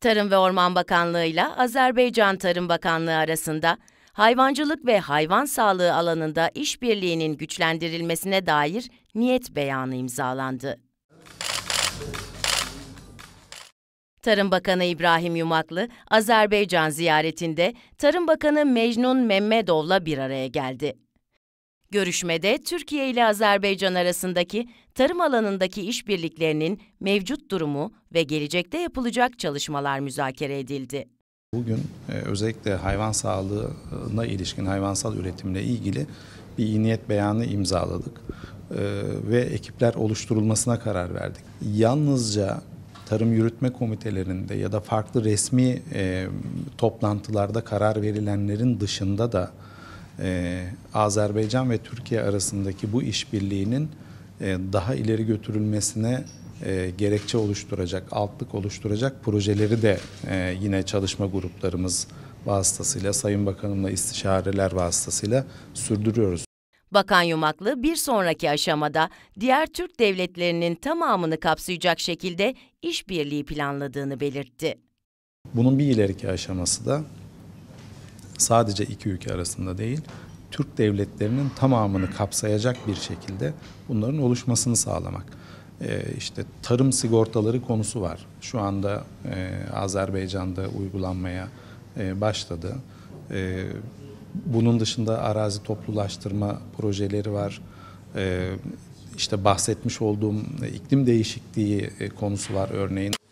Tarım ve Orman Bakanlığı ile Azerbaycan Tarım Bakanlığı arasında hayvancılık ve hayvan sağlığı alanında işbirliğinin güçlendirilmesine dair niyet beyanı imzalandı. Tarım Bakanı İbrahim Yumaklı, Azerbaycan ziyaretinde Tarım Bakanı Mecnun Memmedov'la bir araya geldi. Görüşmede Türkiye ile Azerbaycan arasındaki tarım alanındaki işbirliklerinin mevcut durumu ve gelecekte yapılacak çalışmalar müzakere edildi. Bugün e, özellikle hayvan sağlığına ilişkin hayvansal üretimle ilgili bir iyi niyet beyanı imzaladık e, ve ekipler oluşturulmasına karar verdik. Yalnızca tarım yürütme komitelerinde ya da farklı resmi e, toplantılarda karar verilenlerin dışında da e, Azerbaycan ve Türkiye arasındaki bu işbirliğinin e, daha ileri götürülmesine e, gerekçe oluşturacak, altlık oluşturacak projeleri de e, yine çalışma gruplarımız vasıtasıyla, Sayın Bakanımla istişareler vasıtasıyla sürdürüyoruz. Bakan Yumaklı bir sonraki aşamada diğer Türk devletlerinin tamamını kapsayacak şekilde işbirliği planladığını belirtti. Bunun bir ileriki aşaması da sadece iki ülke arasında değil, Türk devletlerinin tamamını kapsayacak bir şekilde bunların oluşmasını sağlamak. Ee, işte tarım sigortaları konusu var. Şu anda e, Azerbaycan'da uygulanmaya e, başladı. E, bunun dışında arazi toplulaştırma projeleri var. E, işte bahsetmiş olduğum e, iklim değişikliği e, konusu var örneğin.